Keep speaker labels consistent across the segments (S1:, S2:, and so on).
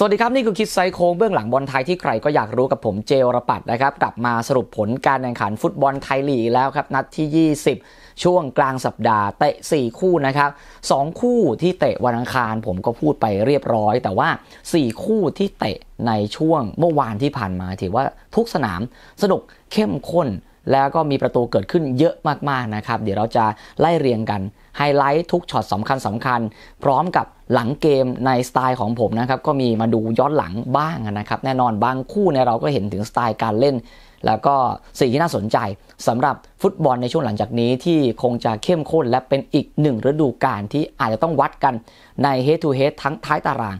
S1: สวัสดีครับ นี่คือคิดไซโค้งเบื้องหลังบอลไทยที่ใครก็อยากรู้กับผมเจอรปัตนะครับ กลับมาสรุปผลการแข่งขันฟุตบอลไทยลีกแล้วครับ นัดที่ 20 ช่วงกลางสัปดาห์ เตะ 4 คู่นะครับ 2 คู่ที่เตะวันอังคาร ผมก็พูดไปเรียบร้อย แต่ว่า 4 คู่ที่เตะในช่วง เมื่อวานที่ผ่านมาถือว่าทุกสนามสนุกเข้มข้นแล้วก็มีประตูเกิดขึ้นเยอะมากๆนะครับ เดี๋ยวเราจะไล่เรียงกันไฮไลท์ทุกช็อตสำคัญสำคัญพร้อมกับหลังเกมในสไตล์ของผมนะครับก็มีมาดูย้อนหลังบ้างนะครับแน่นอนบางคู่เนี่ยเราก็เห็นถึงสไตล์การเล่น แล้วก็สิ่งที่น่าสนใจสำหรับฟุตบอลในช่วงหลังจากนี้ที่คงจะเข้มข้นและเป็นอีกหนึ่งฤดูกาลที่อาจจะต้องวัดกันใน head to head ทั้งท้ายตาราง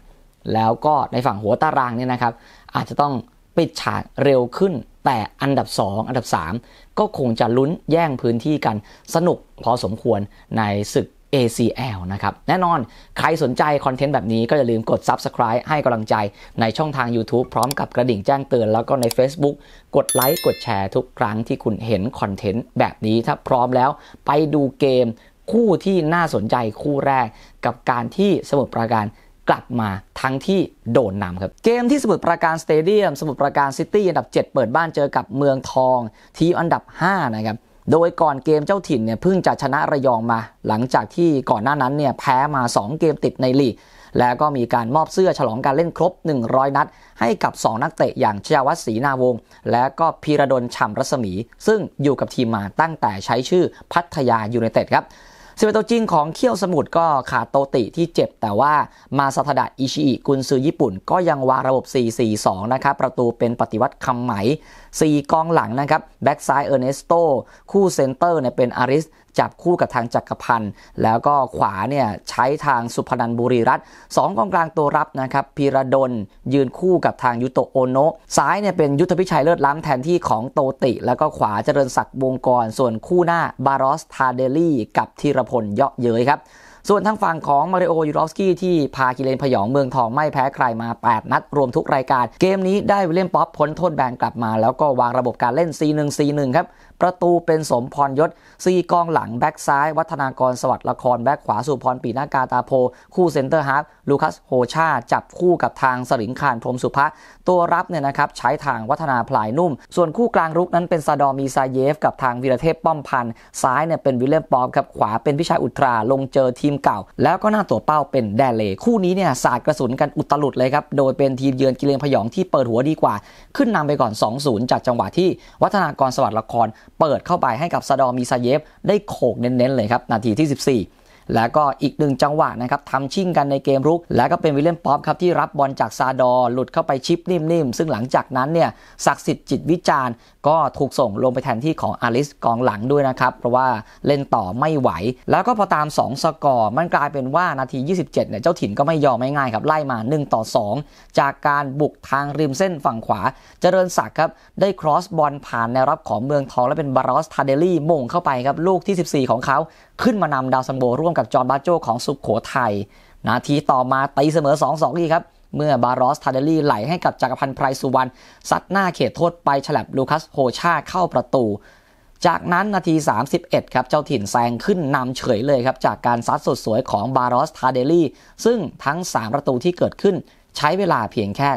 S1: แล้วก็ในฝั่งหัวตารางเนี่ยนะครับ อาจจะต้องปิดฉากเร็วขึ้น แต่อันดับ 2 อันดับ 3 ก็คงจะลุ้นแย่งพื้นที่กันสนุกพอสมควรในศึก ACL นะครับแน่นอนใครสนใจคอนเทนต์แบบนี้ก็อย่าลืมกด Subscribe ให้กำลังใจ ในช่องทาง YouTube พร้อมกับกระดิ่งแจ้งเตือนแล้วก็ใน Facebook กดไลค์กดแชร์ทุกครั้งที่คุณเห็นคอนเทนต์แบบนี้ถ้าพร้อมแล้วไปดูเกม คู่ที่น่าสนใจคู่แรกกับการที่สมุทรปราการกลับมาทั้งที่โดนนำครับ เกมที่สมุทรปราการสเตเดียมสมุทรปราการซิตี้อันดับ 7 เปิดบ้านเจอกับเมืองทองทีมอันดับ 5 นะครับโดยก่อนเกมเจ้าถิ่นเนี่ยเพิ่งจะชนะระยองมา หลังจากที่ก่อนหน้านั้นเนี่ยแพ้มา2เกมติดในลีกแล้วก็มีการมอบเสื้อฉลองการเล่นครบ 100 นัด ให้กับ 2 นักเตะอย่างชยวัฒน์ศรีนาวงศ์และก็พีระดลฉ่ำรัศมี ซึ่งอยู่กับทีมมาตั้งแต่ใช้ชื่อพัทยายูเนเต็ดครับส่งเป็นตัวจริงของเคี่ยวสมุทรก็ขาดโตติที่เจ็บ แต่ว่ามาซาทดะอิชิอิกุนซือญี่ปุ่นก็ยังวางระบบ 4-4-2 นะครับ ประตูเป็นปฏิวัติคำไหม4กองหลังนะครับแบ็กซ้ายเออร์เนสโตคู่เซนเตอร์เนี่ยเป็นอาริสจับคู่กับทางจักรพันธ์แล้วก็ขวาเนี่ยใช้ทางสุพนันบุรีรัตน์สองกองกลางตัวรับนะครับ พีระดล ยืนคู่กับทางยุโตโอโนะซ้ายเนี่ยเป็นยุทธพิชัยเลิศล้ำแทนที่ของโตติ แล้วก็ขวาเจริญศักดิ์วงกรส่วนคู่หน้าบารอสทาเดลี่กับธีรพลเยาะเย้ยครับ ส่วนทางฝั่งของมาริโอยูรอฟสกี้ที่พากิเลนพยองเมืองทองไม่แพ้ใครมา8นัด รวมทุกรายการ เกมนี้ได้วิลเล่นมป๊อปพ้นโทษแบนกลับมา แล้วก็วางระบบการเล่น C1 C1 ครับประตูเป็นสมพรยศ ซี่กองหลังแบ็กซ้าย วัฒนากรสวัสดิ์ละครแบ็กขวาสุพรปีนากาตาโพ คู่เซนเตอร์ฮาร์ฟลูคัสโฮชา จับคู่กับทางสลิงคารพรมสุภะตัวรับเนี่ยนะครับใช้ทางวัฒนาพลายนุ่ม ส่วนคู่กลางรุกนั้นเป็นซาดอมีซาเยฟ กับทางวีรเทพป้อมพันธ์ซ้ายเนี่ยเป็นวิลเลียมปอมครับขวาเป็นพิชัยอุตรา ลงเจอทีมเก่า แล้วก็หน้าตัวเป้าเป็นแดเลคู่นี้เนี่ยสาดกระสุนกันอุตลุดเลยครับโดยเป็นทีมเยือนกิเลนพยองที่เปิดหัวดีกว่า ขึ้นนำไปก่อน 2-0 จากจังหวะที่วัฒนากรสวัสดิ์ละครเปิดเข้าไปให้กับซาดอมีซาเยฟได้โขกเน้น ๆ เลยครับ นาทีที่แล้วก็อีกหนึ่งจังหวะนะครับทำชิ่งกันในเกมรุก แล้วก็เป็นวิลเลียมป๊อปครับที่รับบอลจากซาดอ หลุดเข้าไปชิปนิ่มๆ ซึ่งหลังจากนั้นเนี่ยศักดิ์สิทธิ์จิตวิจารณ์ก็ถูกส่งลงไปแทนที่ของอลิสกองหลังด้วยนะครับ เพราะว่าเล่นต่อไม่ไหว แล้วก็พอตาม2สกอร์มันกลายเป็นว่านาที 27 เนี่ยเจ้าถิ่นก็ไม่ยอมง่ายๆครับไล่มา1ต่อ2จากการบุกทางริมเส้นฝั่งขวา เจริญศักดิ์ครับได้ครอสบอลผ่านแนวรับของเมืองทองและเป็นบารอสทาเดลี่มงเข้าไปครับลูกที่14ของเขาขึ้นมานำดาวซันโบร่วมกับจอห์นบาโจของสุขโขทัยนาทีต่อมาตีเสมอ2สองีกครับ เมื่อบารอสทาเดลี่ไหลให้กับจักรพันธ์ไพรสุวรรณซัดหน้าเขตโทษไปฉลับลูคัสโฮชาเข้าประตู จากนั้นนาที 31 ครับเจ้าถิ่นแซงขึ้นนำเฉยเลยครับ จากการซัดสดสวยของบารอสทาเดลี่ซึ่งทั้ง 3 ประตูที่เกิดขึ้นใช้เวลาเพียงแค่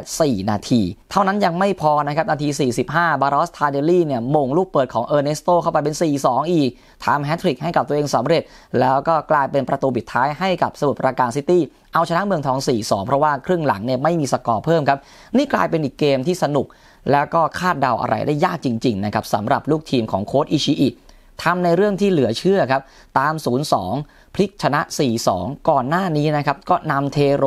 S1: 4 นาที เท่านั้นยังไม่พอนะครับ นาที 45บารอสทาเดลลี่เนี่ยมงลูกเปิดของเออร์เนสโตเข้าไปเป็น 4-2 อีกทำแฮตทริกให้กับตัวเองสำเร็จ แล้วก็กลายเป็นประตูบิดท้ายให้กับสมุทรปราการซิตี้ เอาชนะเมืองทอง 4-2 เพราะว่าครึ่งหลังเนี่ยไม่มีสกอร์เพิ่มครับ นี่กลายเป็นอีกเกมที่สนุก แล้วก็คาดเดาอะไรได้ยากจริงๆนะครับสำหรับลูกทีมของโค้ชอิชิอิทำในเรื่องที่เหลือเชื่อครับ ตาม 0-2พลิกชนะ 4-2 ก่อนหน้านี้นะครับ ก็นำเทโร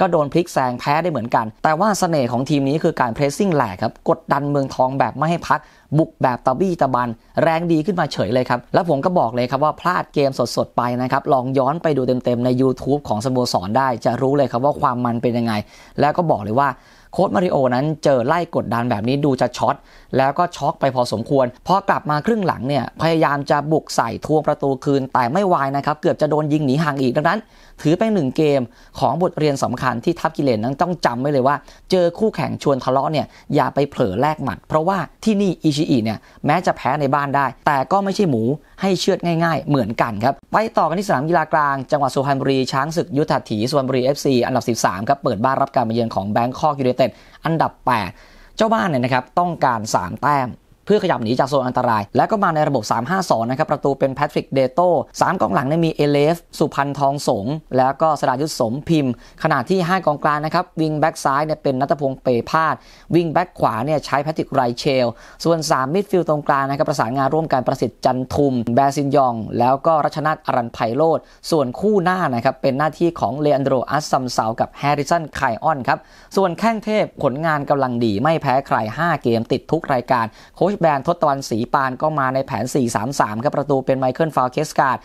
S1: ก็โดนพลิกแซงแพ้ได้เหมือนกัน แต่ว่าสเสน่ห์ของทีมนี้คือการเพรสซิ่งแหลกครับ กดดันเมืองทองแบบไม่ให้พัก บุกแบบตะบี้ตะบันแรงดีขึ้นมาเฉยเลยครับ แล้วผมก็บอกเลยครับว่าพลาดเกมสดๆ ไปนะครับ ลองย้อนไปดูเต็มๆใน YouTube ของสโมสรได้จะรู้เลยครับว่าความมันเป็นยังไง แล้วก็บอกเลยว่าโค้ดมาริโอนั้นเจอไล่กดดันแบบนี้ดูจะช็อต แล้วก็ช็อกไปพอสมควร พอกลับมาครึ่งหลังเนี่ย พยายามจะบุกใส่ทวงประตูคืนแต่ไม่วายนะครับ เกือบจะโดนยิงหนีห่างอีกดังนั้น ถือเป็นหนึ่งเกมของบทเรียนสำคัญที่ทัพกิเลนนั้นต้องจำไว้เลยว่า เจอคู่แข่งชวนทะเลาะเนี่ยอย่าไปเผลอแลกหมัด เพราะว่าที่นี่อิชิอิเนี่ยแม้จะแพ้ในบ้านได้ แต่ก็ไม่ใช่หมูให้เชือดง่ายๆเหมือนกันครับ ไปต่อกันที่สนามกีฬากลางจังหวัดสุพรรณบุรีช้างศึกยุทธถีสุพรรณบุรี FC อันดับ 13 ครับ เปิดบ้านรับการมาเยือนของแบงคอกยูเนเต็ดอันดับ 8 เจ้าบ้านเนี่ยนะครับ ต้องการ3แต้มเพื่อขยับหนีจากโซนอันตราย และก็มาในระบบ 3-5-2 นะครับ ประตูเป็นแพทริกเดโต้3กองหลังเนี่ยมีเอเลฟสุพันทองสง แล้วก็สรายุทธสมพิมพ์ขณะที่ 5กองกลางนะครับวิงแบ็กซ้ายเนี่ยเป็นนัทพงศ์เปพาดวิงแบ็กขวาเนี่ยใช้แพทริกไรเชลส่วน3มิดฟิลด์ตรงกลางนะครับ ประสานงานร่วมกันประสิทธิ์จันทุม แบซินยอง แล้วก็รัชนาทอรันไพโรธส่วนคู่หน้านะครับเป็นหน้าที่ของเลอันโดรอัสซัมเซากับแฮร์ริสันไคออนครับส่วนแข้งเทพผลงานกำลังดีไม่แพ้ใคร 5 เกมติดทุกรายการโค้ชชแบนทศตวรรษสีปานก็มาในแผน 4-3-3 ครับประตูเป็นไมเคิลฟาวเคสการ์ด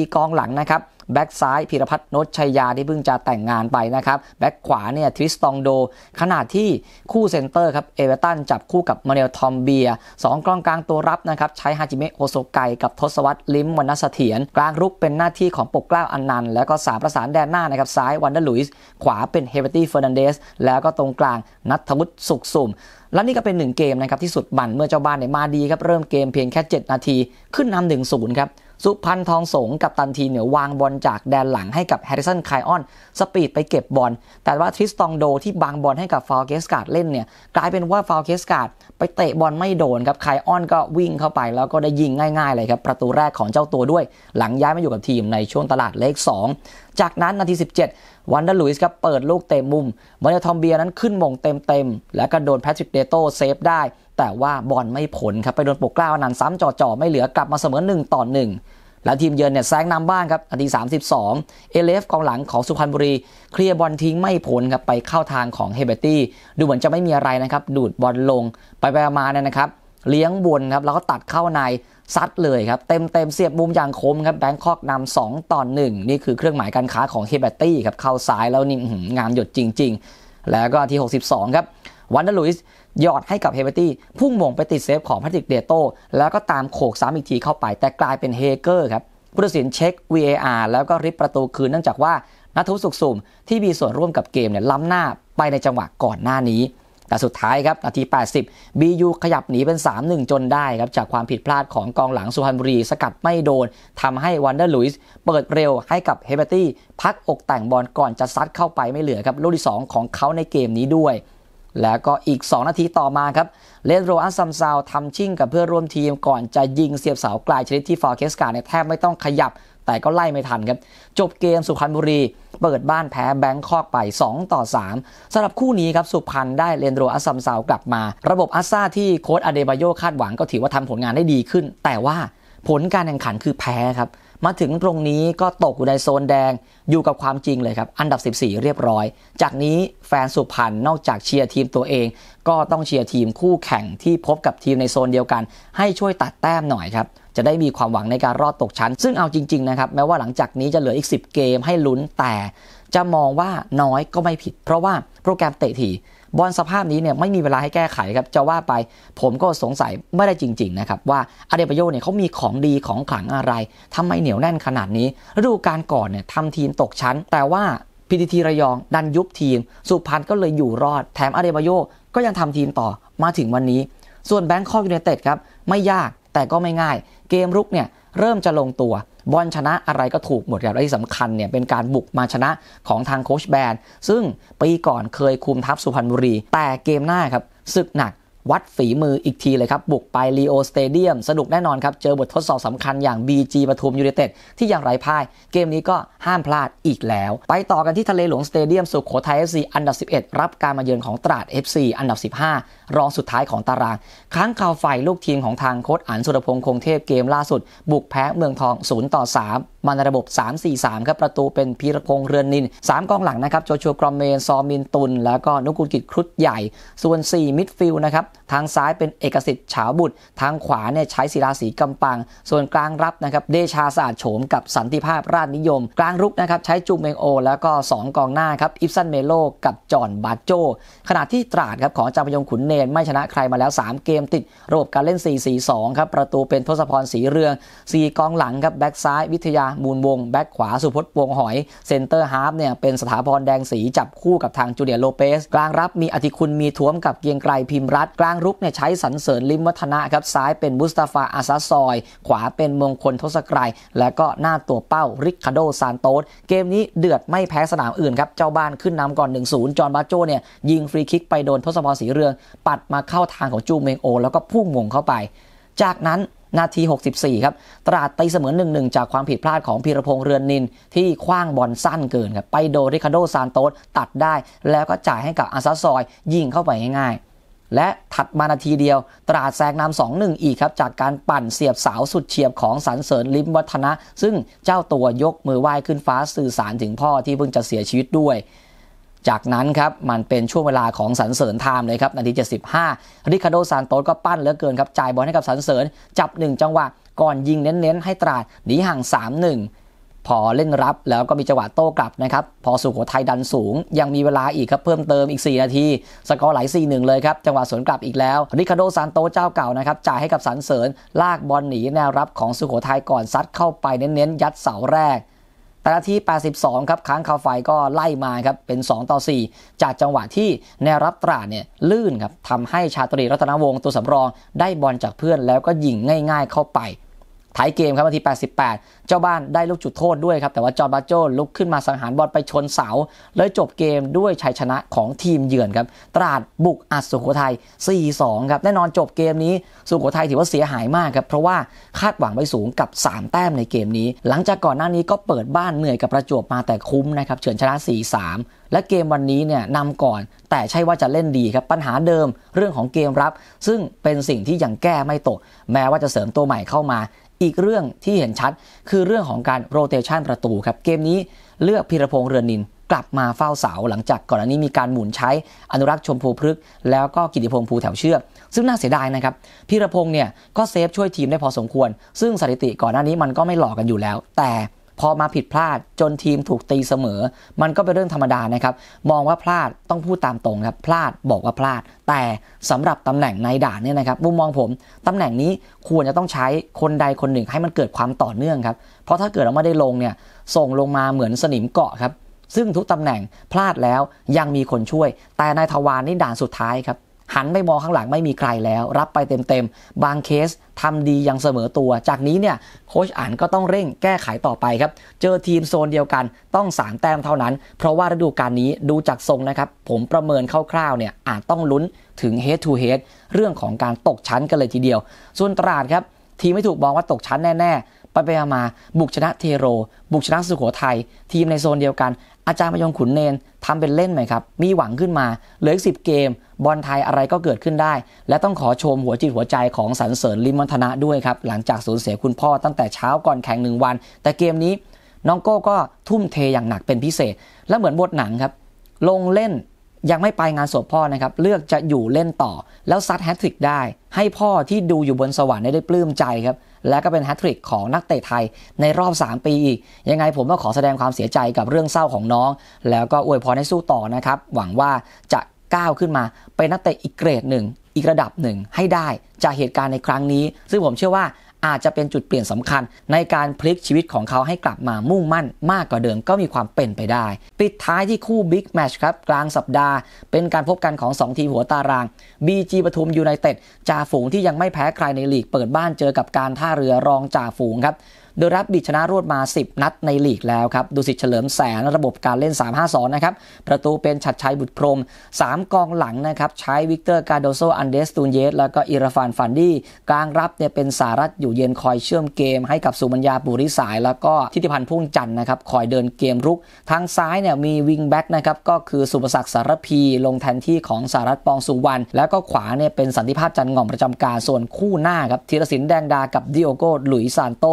S1: 4กองหลังนะครับ แบ็กซ้ายพิรพัฒน์นชชัยยาที่เพิ่งจะแต่งงานไปนะครับ แบ็กขวาเนี่ยทริสตองโด ขนาดที่คู่เซนเตอร์ครับ เอเวอร์ตัน จับคู่กับมาเนลทอมเบียสองกองกลางตัวรับนะครับ ใช้ฮาจิเมะโอโซไก กับทศวรรษลิมวันนัสเถียรกลางรุกเป็นหน้าที่ของปกกล้าอันนันแล้วก็สาประสานแดนหน้านะครับซ้ายวันเดอร์ลุยส์ขวาเป็นเฮเบรตี้เฟอร์นันเดสแล้วก็ตรงกลางนัทวุฒิสุขสุ่มและนี่ก็เป็นหนึ่งเกมนะครับที่สุดบันเมื่อเจ้าบ้านเนี่ยมาดีครับ เริ่มเกมเพียงแค่ 7 นาทีขึ้นนำหนึ่งศูนย์ครับสุพันทองสงกับตันทีเหนือวางบอลจากแดนหลังให้กับแฮร์ริสันไคออนสปีดไปเก็บบอลแต่ว่าทริสตองโดที่บางบอลให้กับฟาวเกสการ์ดเล่นเนี่ย กลายเป็นว่าฟาวเกสการ์ดไปเตะบอลไม่โดนครับไคออนก็วิ่งเข้าไปแล้วก็ได้ยิงง่ายๆเลยครับประตูแรกของเจ้าตัวด้วย หลังย้ายมาอยู่กับทีมในช่วงตลาดเลข2จากนั้นนาที17 วันเดอร์ลุยส์ครับเปิดลูกเต็มมุมมาเนลอทอมเบียนั้นขึ้นมงเต็มๆและก็โดนแพทริกเดโตเซฟได้ แต่ว่าบอลไม่ผลครับ ไปโดนปกกล้าวนันซ้ำจ่อๆ ไม่เหลือกลับมาเสมอ1ต่อ1แล้วทีมเยือนเนี่ยแซงนำบ้างครับนาที 32 เอเลฟกองหลังของสุพรรณบุรี เคลียร์บอลทิ้งไม่ผลครับไปเข้าทางของเฮเบตี้ดูเหมือนจะไม่มีอะไรนะครับดูดบอลลง ไปไปมาเนี่ยนะครับ เลี้ยงบนครับแล้วก็ตัดเข้าในซัดเลยครับ เต็มเต็มเสียบมุมอย่างคมครับแบงคอกนำสองต่อหนึ่งนี่คือเครื่องหมายการค้าของเฮเบตตี้ครับเข้าซ้ายแล้วนี่งามหยดจริง ๆ แล้วก็ที่62 ครับวันเดอร์ลุยส์ยอดให้กับเฮเบตตี้พุ่งมงไปติดเซฟของพัติกเดโต แล้วก็ตามโขกซ้ำอีกทีเข้าไปแต่กลายเป็นเฮเกอร์ครับผู้ตัดสินเช็ค VAR แล้วก็ริบประตูคืนเนื่องจากว่านัทวุสุขสุมที่มีส่วนร่วมกับเกมเนี่ยล้ำหน้าไปในจังหวะก่อนหน้านี้แต่สุดท้ายครับนาที 80 BU ขยับหนีเป็น 3-1 จนได้ครับ จากความผิดพลาดของกองหลังสุพรรณบุรีสกัดไม่โดนทำให้วันเดอร์ลุยส์เปิดเร็วให้กับเฮเบร์ตี้พักอกแต่งบอลก่อนจะซัดเข้าไปไม่เหลือครับลูกที่ 2 ของเขาในเกมนี้ด้วย แล้วก็อีก 2 นาทีต่อมาครับเลนโรอันซัมซาวทำชิ่งกับเพื่อร่วมทีมก่อนจะยิงเสียบเสาไกลชนิดที่ฟอร์เคสกาเนี่ยแทบไม่ต้องขยับแต่ก็ไล่ไม่ทันครับ จบเกมสุพรรณบุรี เปิดบ้านแพ้แบงคอกไป2ต่อ3สำหรับคู่นี้ครับสุพรรณได้เลนโดอัสซัมซาวกลับมา ระบบอัสซาที่โค้ชอเดบายโยคาดหวังก็ถือว่าทำผลงานได้ดีขึ้น แต่ว่าผลการแข่งขันคือแพ้ครับ มาถึงตรงนี้ก็ตกอยู่ในโซนแดงอยู่กับความจริงเลยครับ อันดับ 14 เรียบร้อย จากนี้แฟนสุพรรณนอกจากเชียร์ทีมตัวเอง ก็ต้องเชียร์ทีมคู่แข่งที่พบกับทีมในโซนเดียวกัน ให้ช่วยตัดแต้มหน่อยครับจะได้มีความหวังในการรอดตกชั้น ซึ่งเอาจริง ๆ นะครับ แม้ว่าหลังจากนี้จะเหลืออีก 10 เกมให้ลุ้น แต่จะมองว่าน้อยก็ไม่ผิด เพราะว่าโปรแกรมเตะถี่บอลสภาพนี้เนี่ยไม่มีเวลาให้แก้ไขครับ จะว่าไปผมก็สงสัยไม่ได้จริง ๆ นะครับ ว่าอาเดปโยเนี่ยเขามีของดีของขลังอะไร ทำไมเหนียวแน่นขนาดนี้ฤดูกาลก่อนเนี่ยทำทีมตกชั้น แต่ว่าพีดีทีระยองดันยุบทีม สุพรรณก็เลยอยู่รอด แถมอาเดปโยก็ยังทำทีมต่อมาถึงวันนี้ ส่วนแบงคอกยูเนเต็ดครับไม่ยากแต่ก็ไม่ง่ายเกมรุกเนี่ยเริ่มจะลงตัวบอลชนะอะไรก็ถูกหมดครับและที่สำคัญเนี่ย เป็นการบุกมาชนะของทางโคชแบนซึ่งปีก่อนเคยคุมทัพสุพรรณบุรี แต่เกมหน้าครับศึกหนักวัดฝีมืออีกทีเลยครับ บุกไปลีโอสเตเดียมสนุกแน่นอนครับ เจอบททดสอบสำคัญอย่าง BG ปทุมยูเนเต็ดที่ยังไร้พ่าย เกมนี้ก็ห้ามพลาดอีกแล้ว ไปต่อกันที่ทะเลหลวงสเตเดียมสุขโขทัย FC อันดับ 11 รับการมาเยือนของตราด FC อันดับ 15 รองสุดท้ายของตารางครั้งข่าวไฟลูกทีมของทาง โค้ชอันสุรพงษ์คงเทพเกมล่าสุด บุกแพ้เมืองทอง0ต่อ3มาในระบบ 3-4-3 ครับ ประตูเป็นพีรพงษ์เรือนนิน 3กองหลังนะครับโจชัวกรอมเมน ซอมินตุน แล้วก็นุกุลกิจครุฑใหญ่ ส่วน 4 มิดฟิลด์นะครับ ทางซ้ายเป็นเอกสิทธิ์ฉาบุตร ทางขวาเนี่ยใช้ศิลาสีกำปัง ส่วนกลางรับนะครับ เดชาสะอาดโฉมกับสันติภาพราชนิยม กลางรุกนะครับ ใช้จูเมงโอ แล้วก็ 2กองหน้าครับอิฟซันเมโล กับจอนบาโจ ขณะที่ตราดครับของจามยงขุนเนนไม่ชนะใครมาแล้ว 3 เกม ติดระบบการเล่น 4-4-2ครับประตูเป็นทศพรสีเรือง4กองหลังครับแบ็กซ้ายวิทยาบูนวงแบ็คขวาสุพจน์วงหอย เซนเตอร์ฮาร์ฟเนี่ยเป็นสถาพรแดงสีจับคู่กับทางจูเลียโลเปส กลางรับมีอธิคุณมีท้วมกับเกียงไกรพิมรัตกลางรุกเนี่ยใช้สันเสริญลิมวัฒนะครับซ้ายเป็นบุสตาฟาอาซาซอย ขวาเป็นมงคลทศกรัยและก็หน้าตัวเป้าริคาโดซานโตสเกมนี้เดือดไม่แพ้สนามอื่นครับเจ้าบ้านขึ้นนำก่อน1-0จอร์นบาโจเนี่ยยิงฟรีคิกไปโดนทศพรสีเรืองปัดมาเข้าทางของจูเมงโอแล้วก็พุ่งมงเข้าไป จากนั้นนาที 64 ครับ ตราด ตี เสมอ1-1จากความผิดพลาดของ พีรพงษ์ เรือนนิน ที่คว้าง บอล สั้นเกิน ครับ ไปโดริคาโดซานโตสตัดได้แล้วก็จ่ายให้กับอาซาซอยยิง เข้าไป ง่ายๆและถัดมานาทีเดียว ตราด แซงนำ2-1 อีก ครับ จาก การปั่นเสียบเสาสุด เฉียบของสรรเสริญลิมวัฒนะ ซึ่งเจ้าตัวยกมือ ไหว้ ขึ้น ฟ้า สื่อสาร ถึง พ่อ ที่ เพิ่ง จะ เสียชีวิต ด้วยจากนั้นครับมันเป็นช่วงเวลาของสันเสริญไทม์เลยครับ นาที75ริคาโดซานโตสก็ปั้นเหลือเกินครับ จ่ายบอลให้กับสันเสริญจับ 1 จังหวะก่อนยิงเน้นๆให้ตราดหนีห่าง 3-1 พอเล่นรับแล้วก็มีจังหวะโต้กลับนะครับ พอสุโขทัยดันสูง ยังมีเวลาอีกครับ เพิ่มเติมอีก 4 นาทีสกอร์ไหล4-1เลยครับจังหวะสวนกลับอีกแล้ว ริคาโดซานโตเจ้าเก่านะครับจ่ายให้กับสันเสริญลากบอลหนีแนวรับของสุโขทัยก่อนซัดเข้าไปเน้นๆยัดเสาแรกแต่นาที82 ครับ ค้างคาไฟก็ไล่มาครับ เป็น2ต่อ4จากจังหวะที่ แนวรับตราเนี่ย ลื่นครับ ทำให้ชาตรีรัตนวงศ์ตัวสำรองได้บอลจากเพื่อนแล้วก็ยิงง่ายๆเข้าไปท้ายเกมครับนาที 88 เจ้าบ้านได้ลูกจุดโทษด้วยครับ แต่ว่าจอร์บาโจ ลุกขึ้นมาสังหารบอลไปชนเสา เลยจบเกมด้วยชัยชนะของทีมเยือนครับ ตราดบุกอัดสุโขทัย 4-2 ครับ แน่นอนจบเกมนี้สุโขทัยถือว่าเสียหายมากครับ เพราะว่าคาดหวังไปสูงกับ 3 แต้มในเกมนี้ หลังจากก่อนหน้านี้ก็เปิดบ้านเหนื่อยกับประจวบมาแต่คุ้มนะครับเฉือนชนะ 4-3 และเกมวันนี้เนี่ยนำก่อน แต่ใช่ว่าจะเล่นดีครับ ปัญหาเดิมเรื่องของเกมรับซึ่งเป็นสิ่งที่ยังแก้ไม่ตก แม้ว่าจะเสริมตัวใหม่เข้ามาอีกเรื่องที่เห็นชัดคือเรื่องของการโรเตชันประตูครับเกมนี้เลือกพิรพงษ์เรือนนินกลับมาเฝ้าเสาหลังจากก่อนหน้านี้มีการหมุนใช้อนุรักษ์ชมพูพฤกษ์แล้วก็กิติพงษ์ภูแถวเชือกซึ่งน่าเสียดายนะครับพิรพงษ์เนี่ยก็เซฟช่วยทีมได้พอสมควร ซึ่งสถิติก่อนหน้านี้มันก็ไม่หลอกกันอยู่แล้ว แต่พอมาผิดพลาดจนทีมถูกตีเสมอ มันก็เป็นเรื่องธรรมดานะครับมองว่าพลาดต้อง พูดตามตรงครับ พลาดบอกว่าพลาด แต่สำหรับตำแหน่งในด่านเนี่ยนะครับมุมมองผม ตำแหน่งนี้ควรจะต้องใช้คนใดคนหนึ่งให้มันเกิดความต่อเนื่องครับเพราะถ้าเกิดเราไม่ได้ลงเนี่ยส่งลงมาเหมือนสนิมเกาะครับ ซึ่งทุกตำแหน่งพลาดแล้วยังมีคนช่วย แต่นายทวารนี่ด่านสุดท้ายครับหันไปมองข้างหลังไม่มีใครแล้ว รับไปเต็มๆ บางเคสทำดียังเสมอตัว จากนี้เนี่ยโค้ชอ่านก็ต้องเร่งแก้ไขต่อไปครับ เจอทีมโซนเดียวกัน ต้องสามแต้มเท่านั้น เพราะว่าฤดูกาลนี้ดูจากทรงนะครับ ผมประเมินคร่าวๆเนี่ยอาจต้องลุ้นถึง head to head เรื่องของการตกชั้นกันเลยทีเดียว ส่วนตราดครับ ทีมไม่ถูกมองว่าตกชั้นแน่ๆไปไปมา บุกชนะเทโร บุกชนะสุโขทัยทีมในโซนเดียวกันอาจารย์มยงขุนเนนทำเป็นเล่นไหมครับ มีหวังขึ้นมา เหลืออีกสิเกม บอลไทยอะไรก็เกิดขึ้นได้ และต้องขอชมหัวจิตหัวใจของสรรเสริญลิมมันธนะด้วยครับ หลังจากสูญเสียคุณพ่อตั้งแต่เช้าก่อนแข่งหนึ่งวัน แต่เกมนี้ น้องโก้ก็ทุ่มเทอย่างหนักเป็นพิเศษ และเหมือนบทหนังครับ ลงเล่นยังไม่ไปงานศพพ่อนะครับ เลือกจะอยู่เล่นต่อ แล้วซัดแฮตทริกได้ให้พ่อที่ดูอยู่บนสวรรค์ได้ปลื้มใจครับและก็เป็นแฮตทริกของนักเตะไทยในรอบ 3 ปีอีก ยังไงผมก็ขอแสดงความเสียใจกับเรื่องเศร้าของน้อง แล้วก็อวยพรให้สู้ต่อนะครับ หวังว่าจะก้าวขึ้นมาเป็นนักเตะอีกเกรดหนึ่ง อีกระดับหนึ่งให้ได้จากเหตุการณ์ในครั้งนี้ ซึ่งผมเชื่อว่าอาจจะเป็นจุดเปลี่ยนสำคัญในการพลิกชีวิตของเขาให้กลับมามุ่งมั่นมากกว่าเดิมก็มีความเป็นไปได้ ปิดท้ายที่คู่บิ๊กแมชครับ กลางสัปดาห์ เป็นการพบกันของ 2 ทีมหัวตาราง BG ปทุมยูไนเต็ดจ่าฝูงที่ยังไม่แพ้ใครในลีกเปิดบ้านเจอกับการท่าเรือรองจ่าฝูงครับโดยรับบิชนะรวดมา 10 นัดในลีกแล้วครับ ดูสิเฉลิมแสนระบบการเล่น 3-5-2 นะครับ ประตูเป็นชัดชัยบุตรพรม 3 กองหลังนะครับ ใช้วิกเตอร์ กาโดโซอันเดส ตูนเยส แล้วก็อิราฟานฟันดี้กลางรับเนี่ยเป็นสารัตอยู่เย็นคอยเชื่อมเกม ให้กับสุมัญญาปุริสายแล้วก็ทิติพันธ์พุ่งจันนะครับคอยเดินเกมรุกทางซ้ายเนี่ยมีวิงแบ็กนะครับก็คือสุประศักดิ์สารพีลงแทนที่ของสารัตปองสุวรรณแล้วก็ขวาเนี่ยเป็นสันติภาพจันงอมประจำการส่วนคู่หน้าครับธีรศิล์แดงดา กับดิโอโก้ หลุยซานโต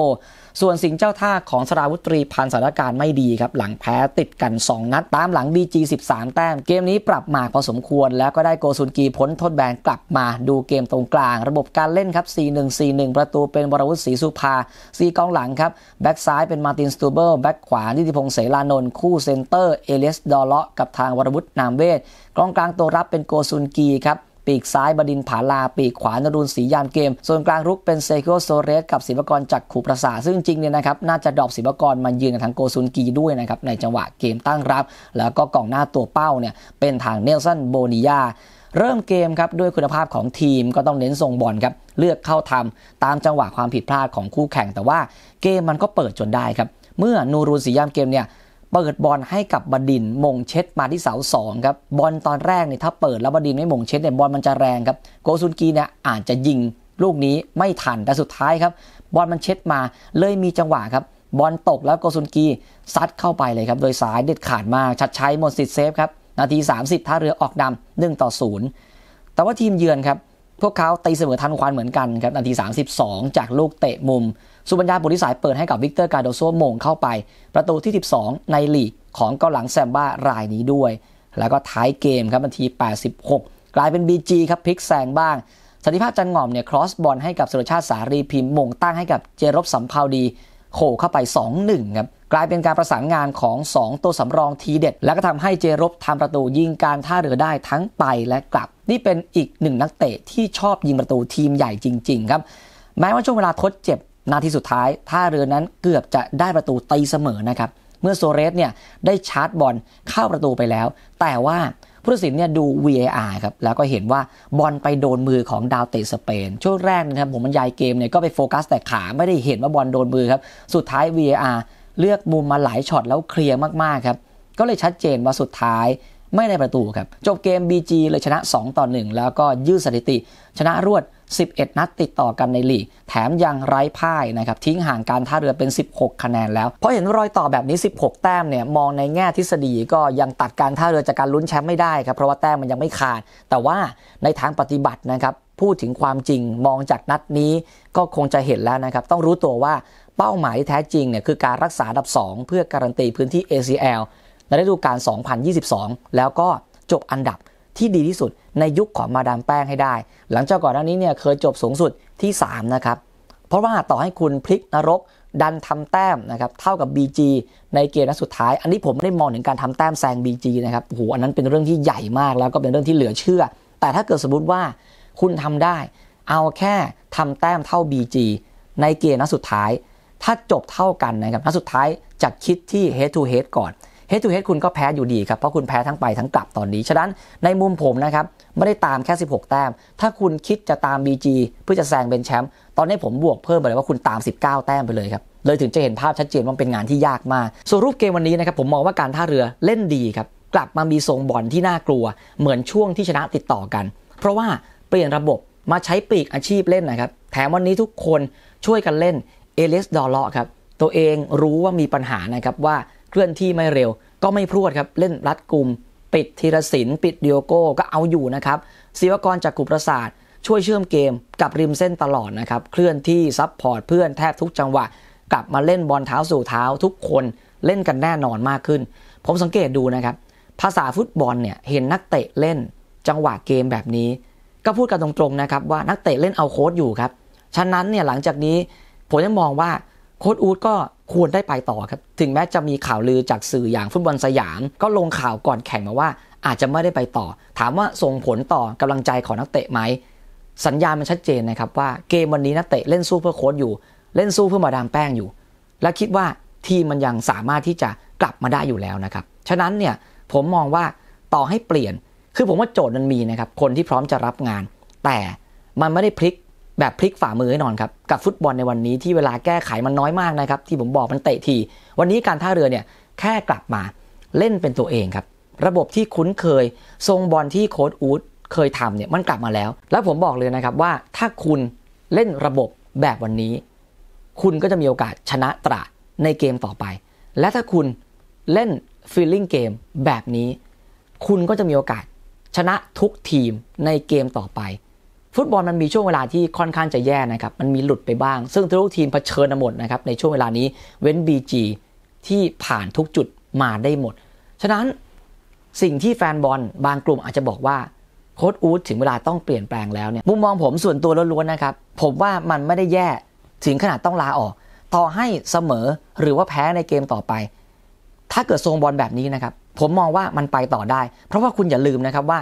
S1: ส่วนสิงห์เจ้าท่าของสราวุตรีพันสถานการณ์ไม่ดีครับ หลังแพ้ติดกัน 2 นัดตามหลังบีจีสิแต้มเกมนี้ปรับหมากพอสมควรแล้วก็ได้โกซุนกีพ้นโทษแบนกลับมาดูเกมตรงกลาง ระบบการเล่นครับ4-1 4-1ประตูเป็นวรวุฒิศรีสุภาีกองหลังครับ แบ็กซ้ายเป็นมาตินสตูเบิลแบ็กขวานิติพงศ์เสลานนท์คู่เซนเตอร์เอเลสดอเลาะกับทางวรวุฒินามเวศกองกลางตัวรับเป็นโกซุนกีครับปีกซ้ายบดินผาลา ปีกขวานรุนสียามเกม ส่วนกลางรุกเป็นเซโกโซเรสกับศิวกรจากขู่ประสา ซึ่งจริงเนี่ยนะครับน่าจะดรอปศิวกรมายืนกับทางโกซุนกีด้วยนะครับในจังหวะเกมตั้งรับ แล้วก็กล่องหน้าตัวเป้าเนี่ยเป็นทางเนลสันโบนิยาเริ่มเกมครับด้วยคุณภาพของทีมก็ต้องเน้นส่งบอลครับเลือกเข้าทำตามจังหวะความผิดพลาดของคู่แข่งแต่ว่าเกมมันก็เปิดจนได้ครับเมื่อนูรูนสียามเกมเนี่ยเปิดบอลให้กับบดินมงเช็ดมาที่เสาสองครับบอลตอนแรกเนี่ยถ้าเปิดแล้วบดินไม่มงเช็ดเนี่ย บอลมันจะแรงครับโกซุนกีเนี่ยอาจจะยิง ลูกนี้ไม่ทันแต่สุดท้ายครับ บอลมันเช็ดมาเลยมีจังหวะครับ บอลตกแล้วโกซุนกีซัดเข้าไปเลยครับโดยสายเด็ดขาดมาก ชัดชัยหมดสิทธิ์เซฟครับ นาที 30ท่าเรือออกนำงต่อศูนย์แต่ว่าทีมเยือนครับพวกเขาตีเสมอทันควันเหมือนกันครับนาที32 จากลูกเตะมุมสุบัญญาบุริสายเปิดให้กับวิกเตอร์กาโดโซมงเข้าไปประตูที่ 12 ในลีกของเกาหลังแซมบ้ารายนี้ด้วย แล้วก็ท้ายเกมครับนาที 86 กลายเป็น BG ครับพลิกแซงบ้างสันติภาพจันหงอมเนี่ย ครอสบอลให้กับสุรชาติสารีพิมพ์มงตั้งให้กับเจรบสัมภาวดีโขเข้าไป 2-1 ครับกลายเป็นการประสานงานของ 2 ตัวสำรองทีเด็ด แล้วก็ทำให้เจรบทำประตูยิงการท่าเรือได้ทั้งไปและกลับนี่เป็นอีกหนึ่งนักเตะที่ชอบยิงประตูทีมใหญ่จริงๆครับแม้ว่าช่วงเวลาทดเจ็บนาทีสุดท้ายท่าเรือนั้นเกือบจะได้ประตูตีเสมอนะครับ เมื่อโซเรสเนี่ยได้ชาร์จบอลเข้าประตูไปแล้ว แต่ว่าผู้ตัดสินเนี่ยดู VAR ครับ แล้วก็เห็นว่าบอลไปโดนมือของดาวเตะสเปนช่วงแรกนะครับ ผมบรรยายเกมเนี่ยก็ไปโฟกัสแต่ขาไม่ได้เห็นว่าบอลโดนมือครับ สุดท้าย VAR เลือกมุมมาหลายช็อตแล้วเคลียร์มาก ๆ ครับก็เลยชัดเจนว่าสุดท้ายไม่ได้ประตูครับจบเกม BG เลยชนะ 2 ต่อ 1 แล้วก็ยืดสถิติ ชนะรวด11 นัดติดต่อกันในลีกแถมยังไร้พ่ายนะครับทิ้งห่างการท่าเรือเป็น 16 คะแนนแล้วเพราะเห็นรอยต่อแบบนี้ 16 แต้มเนี่ยมองในแง่ทฤษฎีก็ยังตัดการท่าเรือจากการลุ้นแชมป์ไม่ได้ครับเพราะว่าแต้มมันยังไม่ขาด แต่ว่าในทางปฏิบัตินะครับพูดถึงความจริงมองจากนัดนี้ก็คงจะเห็นแล้วนะครับ ต้องรู้ตัวว่าเป้าหมายที่แท้จริงเนี่ยคือการรักษาดับ 2 เพื่อการันตีพื้นที่ ACL ในฤดูกาล2022 แล้วก็จบอันดับที่ดีที่สุดในยุคของมาดามแป้งให้ได้ หลังจากก่อนหน้านี้เนี่ยเคยจบสูงสุดที่ 3 นะครับ เพราะว่าต่อให้คุณพลิกนรกดันทำแต้มนะครับ เท่ากับ BG ในเกมนัดสุดท้าย อันนี้ผมไม่ได้มองถึงการทำแต้มแซง BG นะครับโอ้โห อันนั้นเป็นเรื่องที่ใหญ่มากแล้วก็เป็นเรื่องที่เหลือเชื่อ แต่ถ้าเกิดสมมติว่าคุณทำได้ เอาแค่ทำแต้มเท่า BG ในเกมนัดสุดท้าย ถ้าจบเท่ากันนะครับนัดสุดท้ายจะคิดที่ head to head ก่อนเฮดทูเฮดคุณก็แพ้อยู่ดีครับ เพราะคุณแพ้ทั้งไปทั้งกลับตอนนี้ ฉะนั้นในมุมผมนะครับ ไม่ได้ตามแค่ 16 แต้ม ถ้าคุณคิดจะตาม BG เพื่อจะแซงเป็นแชมป์ตอนนี้ผมบวกเพิ่มไปเลยว่าคุณตาม 19 แต้มไปเลยครับ เลยถึงจะเห็นภาพชัดเจนว่าเป็นงานที่ยากมากส่วนรูปเกมวันนี้นะครับ ผมมองว่าการท่าเรือเล่นดีครับกลับมามีทรงบอลที่น่ากลัว เหมือนช่วงที่ชนะติดต่อกัน เพราะว่าเปลี่ยนระบบมาใช้ปีกอาชีพเล่นนะครับแถมวันนี้ทุกคนช่วยกันเล่นเอเลสดอลล์ครับตัวเองรู้ว่ามีปัญหานะครับว่าเคลื่อนที่ไม่เร็วก็ไม่พรวดครับ เล่นรัดกลุ่มปิดธีรศิลป์ ปิดเดียโก้ก็เอาอยู่นะครับศิวกรจากกุประสาทช่วยเชื่อมเกมกับริมเส้นตลอดนะครับ เคลื่อนที่ซับพอร์ตเพื่อนแทบทุกจังหวะ กลับมาเล่นบอลเท้าสู่เท้าทุกคนเล่นกันแน่นอนมากขึ้น ผมสังเกตดูนะครับ ภาษาฟุตบอลเนี่ย เห็นนักเตะเล่นจังหวะเกมแบบนี้ ก็พูดกันตรงๆนะครับว่านักเตะเล่นเอาโค้ดอยู่ครับ ฉะนั้นเนี่ยหลังจากนี้ผมยังมองว่าโค้ดอูดก็ควรได้ไปต่อครับ ถึงแม้จะมีข่าวลือจากสื่ออย่างฟุตบอลสยามก็ลงข่าวก่อนแข่งมาว่า อาจจะไม่ได้ไปต่อ ถามว่าส่งผลต่อกำลังใจของนักเตะไหมสัญญาณมันชัดเจนนะครับว่าเกมวันนี้นักเตะเล่นสู้เพื่อโค้ชอยู่ เล่นสู้เพื่อมาดามแป้งอยู่ และคิดว่าทีมมันยังสามารถที่จะกลับมาได้อยู่แล้วนะครับฉะนั้นเนี่ยผมมองว่าต่อให้เปลี่ยน คือผมว่าโจทย์มันมีนะครับคนที่พร้อมจะรับงาน แต่มันไม่ได้พลิกแบบพลิกฝ่ามือแน่นอนครับ กับฟุตบอลในวันนี้ที่เวลาแก้ไขมันน้อยมากนะครับ ที่ผมบอกมันเตะที วันนี้การท่าเรือเนี่ยแค่กลับมาเล่นเป็นตัวเองครับ ระบบที่คุ้นเคยทรงบอลที่โค้ดอูดเคยทำเนี่ยมันกลับมาแล้ว แล้วผมบอกเลยนะครับว่าถ้าคุณเล่นระบบแบบวันนี้ คุณก็จะมีโอกาสชนะตราในเกมต่อไป และถ้าคุณเล่นฟีลลิ่งเกมแบบนี้คุณก็จะมีโอกาสชนะทุกทีมในเกมต่อไปฟุตบอลมันมีช่วงเวลาที่ค่อนข้างจะแย่นะครับ มันมีหลุดไปบ้าง ซึ่งทุกทีมเผชิญหมดนะครับ ในช่วงเวลานี้เว้น BG ที่ผ่านทุกจุดมาได้หมด ฉะนั้นสิ่งที่แฟนบอล บางกลุ่มอาจจะบอกว่าโค้ดอูดถึงเวลาต้องเปลี่ยนแปลงแล้วเนี่ย มุมมองผมส่วนตัวล้วนๆนะครับ ผมว่ามันไม่ได้แย่ถึงขนาดต้องลาออก ต่อให้เสมอหรือว่าแพ้ในเกมต่อไป ถ้าเกิดทรงบอลแบบนี้นะครับผมมองว่ามันไปต่อได้ เพราะว่าคุณอย่าลืมนะครับว่า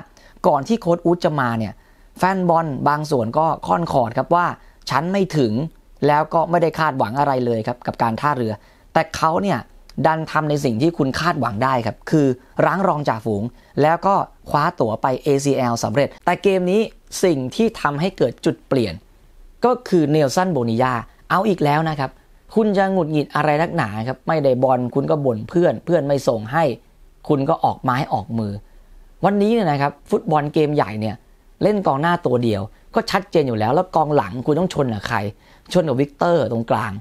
S1: ก่อนที่โค้ดอูดจะมาเนี่ยแฟนบอลบางส่วนก็ค่อนขอดครับว่าฉันไม่ถึงแล้วก็ไม่ได้คาดหวังอะไรเลยครับ กับการท่าเรือ แต่เขาเนี่ย ดันทำในสิ่งที่คุณคาดหวังได้ครับ คือรั้งรองจากฝูง แล้วก็คว้าตั๋วไป ACL สำเร็จ แต่เกมนี้สิ่งที่ทำให้เกิดจุดเปลี่ยน ก็คือเนลสันโบนิยาเอาอีกแล้วนะครับ คุณจะหงุดหงิดอะไรนักหนาครับไม่ได้บอลคุณก็บ่นเพื่อน เพื่อนไม่ส่งให้ คุณก็ออกไม้ออกมือ วันนี้เนี่ยนะครับฟุตบอลเกมใหญ่เนี่ยเล่นกองหน้าตัวเดียวก็ชัดเจนอยู่แล้ว แล้วกองหลังคุณต้องชนกับใคร ชนกับวิกเตอร์ตรงกลาง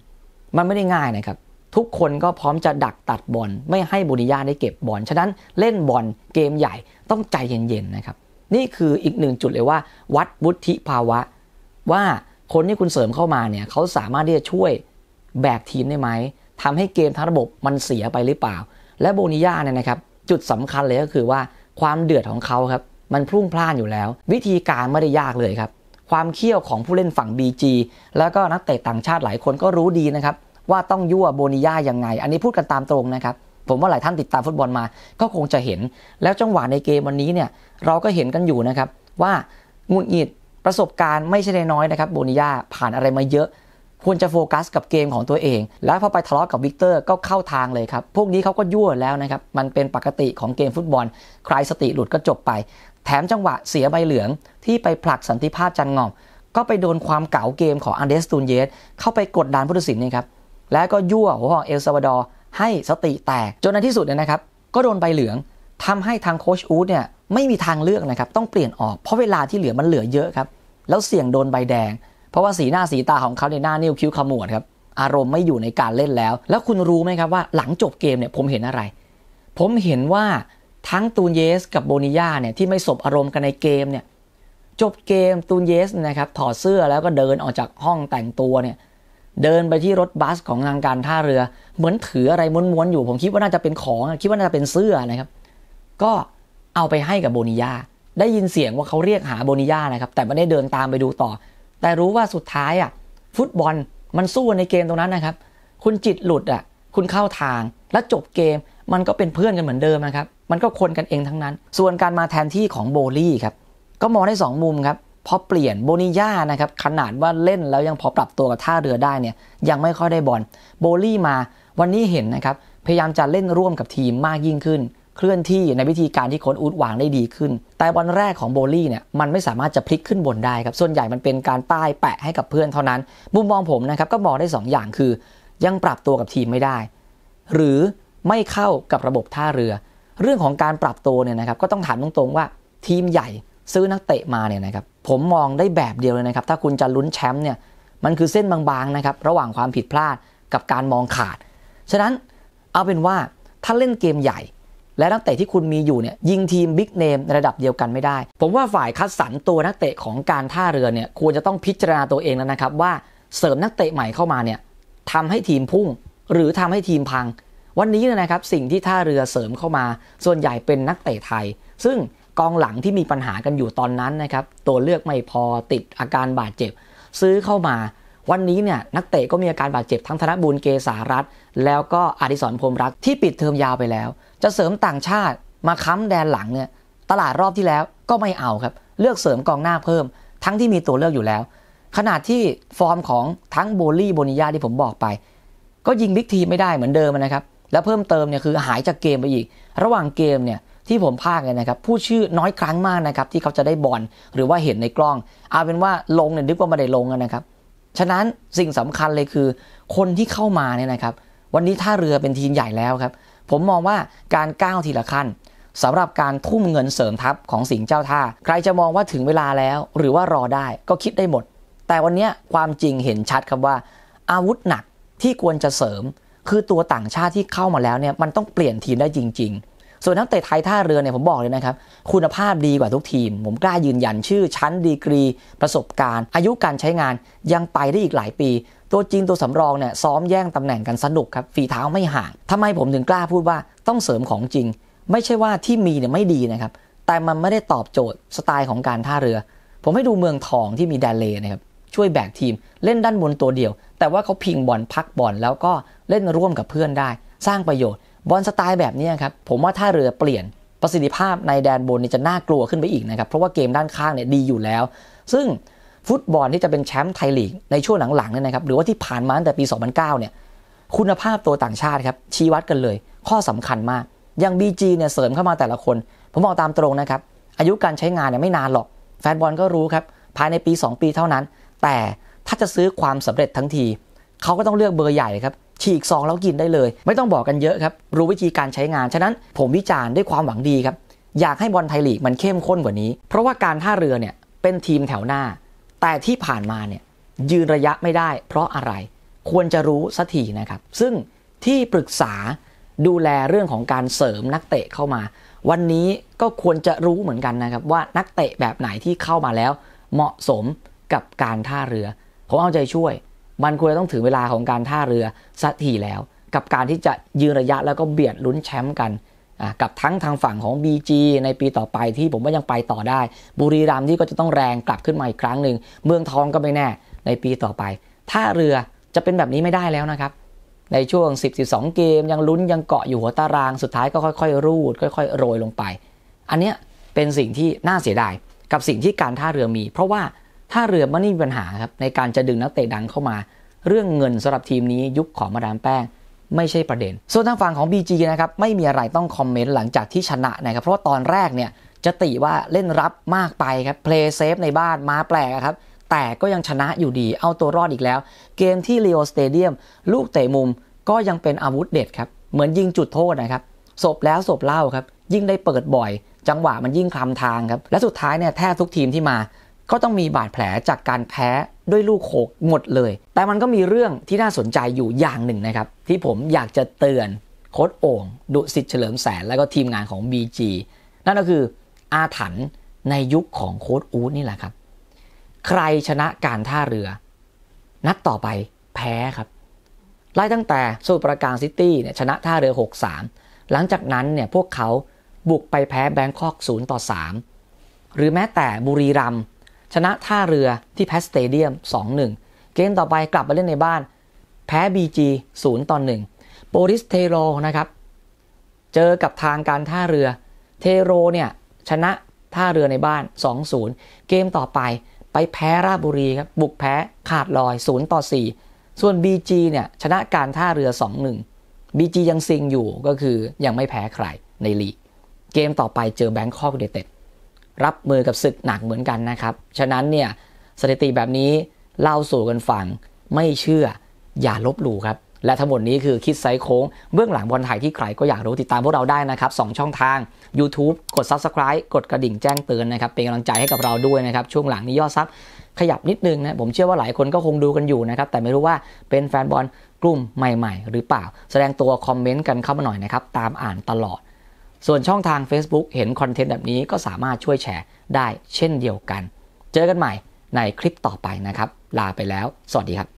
S1: มันไม่ได้ง่ายนะครับ ทุกคนก็พร้อมจะดักตัดบอลไม่ให้บุริยาได้เก็บบอลฉะนั้นเล่นบอลเกมใหญ่ต้องใจเย็นๆนะครับ นี่คืออีกหนึ่งจุดเลยว่า วัดวุฒิภาวะ ว่าคนที่คุณเสริมเข้ามาเนี่ย เขาสามารถที่จะช่วยแบกทีมได้ไหมทำให้เกมทั้งระบบมันเสียไปหรือเปล่า และโบนิยาเนี่ยนะครับ จุดสำคัญเลยก็คือว่าความเดือดของเขาครับมันพรุ่งพล่านอยู่แล้ว วิธีการไม่ได้ยากเลยครับ ความเขี้ยวของผู้เล่นฝั่ง BG แล้วก็นักเตะต่างชาติหลายคนก็รู้ดีนะครับว่าต้องยั่วโบนิย่ายังไง อันนี้พูดกันตามตรงนะครับ ผมว่าหลายท่านติดตามฟุตบอลมา ก็คงจะเห็น แล้วจังหวะในเกมวันนี้เนี่ยเราก็เห็นกันอยู่นะครับ ว่า งุนงิดประสบการณ์ไม่ใช่น้อยนะครับโบนิยาผ่านอะไรมาเยอะ ควรจะโฟกัสกับเกมของตัวเอง แล้วพอไปทะเลาะกับวิกเตอร์ก็เข้าทางเลยครับพวกนี้เขาก็ยั่วแล้วนะครับมันเป็นปกติของเกมฟุตบอลใครสติหลุดก็จบไปแถมจังหวะเสียใบเหลืองที่ไปผลักสันติภาพจันงอมก็ไปโดนความเก่าเกมของอันเดสตูนเยสเข้าไปกดดันผู้ตัดสินนี่ครับ แล้วก็ยั่วหัวของเอลซาวาดอร์ ให้สติแตก จนในที่สุดเนี่ยนะครับ ก็โดนใบเหลือง ทำให้ทางโคชอูดเนี่ย ไม่มีทางเลือกนะครับ ต้องเปลี่ยนออก เพราะเวลาที่เหลือมันเหลือเยอะครับแล้วเสี่ยงโดนใบแดง เพราะว่าสีหน้าสีตาของเขาในหน้านิ้วคิ้วขมวดครับอารมณ์ไม่อยู่ในการเล่นแล้ว แล้วคุณรู้ไหมครับว่าหลังจบเกมเนี่ยผมเห็นอะไร ผมเห็นว่าทั้งตูนเยส กับโบนิยาเนี่ยที่ไม่สบอารมณ์กันในเกมเนี่ยจบเกมตูนเยสนะครับ ถอดเสื้อแล้วก็เดินออกจากห้องแต่งตัวเนี่ยเดินไปที่รถบัสของทางการท่าเรือ เหมือนถืออะไรม้วนๆ อยู่ ผมคิดว่าน่าจะเป็นของ คิดว่าน่าจะเป็นเสื้อนะครับ ก็เอาไปให้กับโบนิยาได้ยินเสียงว่าเขาเรียกหาโบนิยานะครับ แต่ไม่ได้เดินตามไปดูต่อ แต่รู้ว่าสุดท้ายอ่ะฟุตบอลมันสู้ในเกมตรงนั้นนะครับ คุณจิตหลุดอ่ะคุณเข้าทางและจบเกมมันก็เป็นเพื่อนกันเหมือนเดิมนะครับมันก็คนกันเองทั้งนั้น ส่วนการมาแทนที่ของโบลี่ครับ ก็มองได้2 มุมครับ พอเปลี่ยนโบนิย่านะครับ ขนาดว่าเล่นแล้วยังพอปรับตัวกับท่าเรือได้เนี่ย ยังไม่ค่อยได้บอล โบลี่มาวันนี้เห็นนะครับ พยายามจะเล่นร่วมกับทีมมากยิ่งขึ้น เคลื่อนที่ในวิธีการที่โค้ชอูดวางได้ดีขึ้น แต่วันแรกของโบลี่เนี่ย มันไม่สามารถจะพลิกขึ้นบนได้ครับ ส่วนใหญ่มันเป็นการป้ายแปะให้กับเพื่อนเท่านั้น มุมมองผมนะครับก็มองได้ 2 อย่างคือ ยังปรับตัวกับทีมไม่ได้ หรือไม่เข้ากับระบบท่าเรือเรื่องของการปรับตัวเนี่ยนะครับก็ต้องถามตรงๆ ว่าทีมใหญ่ซื้อนักเตะมาเนี่ยนะครับผมมองได้แบบเดียวเลยนะครับ ถ้าคุณจะลุ้นแชมป์เนี่ยมันคือเส้นบางๆนะครับ ระหว่างความผิดพลาดกับการมองขาด ฉะนั้นเอาเป็นว่าถ้าเล่นเกมใหญ่ และนักเตะที่คุณมีอยู่เนี่ยยิงทีมบิ๊กเนมในระดับเดียวกันไม่ได้ ผมว่าฝ่ายคัดสรรตัวนักเตะของการท่าเรือเนี่ยควรจะต้องพิจารณาตัวเองแล้วนะครับว่าเสริมนักเตะใหม่เข้ามาเนี่ยทำให้ทีมพุ่งหรือทำให้ทีมพังวันนี้นะครับสิ่งที่ท่าเรือเสริมเข้ามาส่วนใหญ่เป็นนักเตะไทย ซึ่งกองหลังที่มีปัญหากันอยู่ตอนนั้นนะครับตัวเลือกไม่พอติดอาการบาดเจ็บ ซื้อเข้ามาวันนี้เนี่ยนักเตะก็มีอาการบาดเจ็บทั้งธนบุญเกษารัตแล้วก็อดิศรพรมรักที่ปิดเทอมยาวไปแล้ว จะเสริมต่างชาติมาค้ำแดนหลังเนี่ยตลาดรอบที่แล้วก็ไม่เอาครับเลือกเสริมกองหน้าเพิ่ม ทั้งที่มีตัวเลือกอยู่แล้ว ขนาดที่ฟอร์มของทั้งโบลี่โบนิยาที่ผมบอกไป ก็ยิงบิ๊กทีไม่ได้เหมือนเดิมนะครับและเพิ่มเติมเนี่ยคือหายจากเกมไปอีก ระหว่างเกมเนี่ยที่ผมพากันนะครับ ผู้ชื่อน้อยครั้งมากนะครับ ที่เขาจะได้บอล หรือว่าเห็นในกล้องเอาเป็นว่าลงเนี่ยนึกว่าไม่ได้ลงนะครับ ฉะนั้นสิ่งสำคัญเลยคือ คนที่เข้ามาเนี่ยนะครับ วันนี้ท่าเรือเป็นทีมใหญ่แล้วครับ ผมมองว่าการก้าวทีละขั้นสำหรับการทุ่มเงินเสริมทัพของสิงห์เจ้าท่า ใครจะมองว่าถึงเวลาแล้ว หรือว่ารอได้ก็คิดได้หมด แต่วันนี้ความจริงเห็นชัดครับว่า อาวุธหนักที่ควรจะเสริมคือตัวต่างชาติที่เข้ามาแล้วเนี่ยมันต้องเปลี่ยนทีมได้จริง ๆ ส่วนนักเตะไทยท่าเรือเนี่ยผมบอกเลยนะครับ คุณภาพดีกว่าทุกทีม ผมกล้ายืนยันชื่อ ชั้นดีกรี ประสบการณ์ อายุการใช้งานยังไปได้อีกหลายปี ตัวจริงตัวสำรองเนี่ยซ้อมแย่งตำแหน่งกันสนุกครับฝีเท้าไม่ห่างทำไมผมถึงกล้าพูดว่าต้องเสริมของจริง ไม่ใช่ว่าที่มีเนี่ยไม่ดีนะครับแต่มันไม่ได้ตอบโจทย์สไตล์ของการท่าเรือ ผมให้ดูเมืองทองที่มีแดนเลนะครับช่วยแบกทีมเล่นด้านบนตัวเดียว แต่ว่าเขาพิงบอลพักบอลแล้วก็เล่นร่วมกับเพื่อนได้ สร้างประโยชน์ บอลสไตล์แบบนี้ครับ ผมว่าถ้าเรือเปลี่ยนประสิทธิภาพในแดนบนนี่จะน่ากลัวขึ้นไปอีกนะครับ เพราะว่าเกมด้านข้างเนี่ยดีอยู่แล้ว ซึ่งฟุตบอลที่จะเป็นแชมป์ไทยลีกในช่วงหลังๆเนี่ยนะครับหรือว่าที่ผ่านมาตั้งแต่ปี 2009 เนี่ยคุณภาพตัวต่างชาติครับชี้วัดกันเลย ข้อสำคัญมากอย่าง BG เนี่ยเสริมเข้ามาแต่ละคน ผมบอกตามตรงนะครับอายุการใช้งานเนี่ยไม่นานหรอกแฟนบอลก็รู้ครับภายในปี 2 ปีเท่านั้นแต่ถ้าจะซื้อความสำเร็จทั้งที เขาก็ต้องเลือกเบอร์ใหญ่ครับฉีกซองแล้วกินได้เลย ไม่ต้องบอกกันเยอะครับ รู้วิธีการใช้งาน ฉะนั้นผมวิจารณ์ด้วยความหวังดีครับ อยากให้บอลไทยลีกมันเข้มข้นกว่านี้ เพราะว่า การท่าเรือเนี่ยเป็นทีมแถวหน้า แต่ที่ผ่านมาเนี่ย ยืนระยะไม่ได้ เพราะอะไรควรจะรู้สักทีนะครับ ซึ่งที่ปรึกษาดูแลเรื่องของการเสริมนักเตะเข้ามา วันนี้ก็ควรจะรู้เหมือนกันนะครับว่านักเตะแบบไหนที่เข้ามาแล้ว เหมาะสมกับการท่าเรือ ผมเอาใจช่วย มันควรจะต้องถึงเวลาของการท่าเรือสักทีแล้ว กับการที่จะยืนระยะแล้วก็เบียดลุ้นแชมป์กัน กับทั้งทางฝั่งของ BG ในปีต่อไปที่ผมว่ายังไปต่อได้ บุรีรัมย์ที่ก็จะต้องแรงกลับขึ้นมาอีกครั้งหนึ่ง เมืองทองก็ไม่แน่ในปีต่อไป ท่าเรือจะเป็นแบบนี้ไม่ได้แล้วนะครับ ในช่วง10-12เกมยังลุ้นยังเกาะอยู่หัวตาราง สุดท้ายก็ค่อยๆ รูด ค่อยๆโรยลงไป อันนี้เป็นสิ่งที่น่าเสียดายกับสิ่งที่การท่าเรือมี เพราะว่าถ้าเรือไม่ได้มีปัญหาครับในการจะดึงนักเตะดังเข้ามา เรื่องเงินสำหรับทีมนี้ยุคของมาดามแป้ง ไม่ใช่ประเด็น ส่วนทางฝั่งของ BG นะครับไม่มีอะไรต้องคอมเมนต์หลังจากที่ชนะนะครับเพราะว่าตอนแรกเนี่ยจะติว่าเล่นรับมากไปครับเพลย์เซฟในบ้านมาแปลกครับแต่ก็ยังชนะอยู่ดีเอาตัวรอดอีกแล้วเกมที่เลโอสเตเดียมลูกเตะมุมก็ยังเป็นอาวุธเด็ดครับเหมือนยิงจุดโทษนะครับศพแล้วศพเล่าครับยิ่งได้เปิดบ่อย จังหวะมันยิ่งคลำทางครับและสุดท้ายเนี่ยแทบทุกทีมที่มาก็ต้องมีบาดแผลจากการแพ้ด้วยลูกโขกหมดเลย แต่มันก็มีเรื่องที่น่าสนใจอยู่อย่างหนึ่งนะครับ ที่ผมอยากจะเตือนโค้ดโอ่งดุสิตเฉลิมแสนและก็ทีมงานของ BG นั่นก็คืออาถรรพ์ในยุคของโค้ดอูดนี่แหละครับ ใครชนะการท่าเรือ นัดต่อไปแพ้ครับไล่ตั้งแต่สูตรประการซิตี้เนี่ยชนะท่าเรือ 6-3 หลังจากนั้นเนี่ยพวกเขาบุกไปแพ้แบงคอก0ต่อ3หรือแม้แต่บุรีรัมย์ชนะท่าเรือที่แพสเตเดียม 2-1 เกมต่อไปกลับมาเล่นในบ้าน แพ้ BG 0ต่อ1โปริสเทโรนะครับ เจอกับทางการท่าเรือเทโรเนี่ย ชนะท่าเรือในบ้าน 2-0 เกมต่อไปไปแพ้ราบุรีครับบุกแพ้ขาดลอย0ต่อ4ส่วน BG เนี่ย ชนะการท่าเรือ 2-1 BG ยังซิงอยู่ก็คือยังไม่แพ้ใคร ในลีก เกมต่อไปเจอแบงคอกเดเต็ดรับมือกับศึกหนักเหมือนกันนะครับ ฉะนั้นเนี่ย สถิติแบบนี้ เล่าสู่กันฟังไม่เชื่ออย่าลบหลู่ครับ และทั้งหมดนี้คือคิดไซโค้งเบื้องหลังบอลไทยที่ใครก็อยากรู้ติดตามพวกเราได้นะครับ 2 ช่องทาง YouTube กด Subscribe กดกระดิ่งแจ้งเตือนนะครับ เป็นกำลังใจให้กับเราด้วยนะครับ ช่วงหลังนี้ยอดซับขยับนิดนึงนะผมเชื่อว่าหลายคนก็คงดูกันอยู่นะครับแต่ไม่รู้ว่าเป็นแฟนบอลกลุ่มใหม่ๆ หรือเปล่า แสดงตัวคอมเมนต์กันเข้ามาหน่อยนะครับตามอ่านตลอดส่วนช่องทาง Facebook เห็นคอนเทนต์แบบนี้ก็สามารถช่วยแชร์ได้เช่นเดียวกัน เจอกันใหม่ในคลิปต่อไปนะครับ ลาไปแล้ว สวัสดีครับ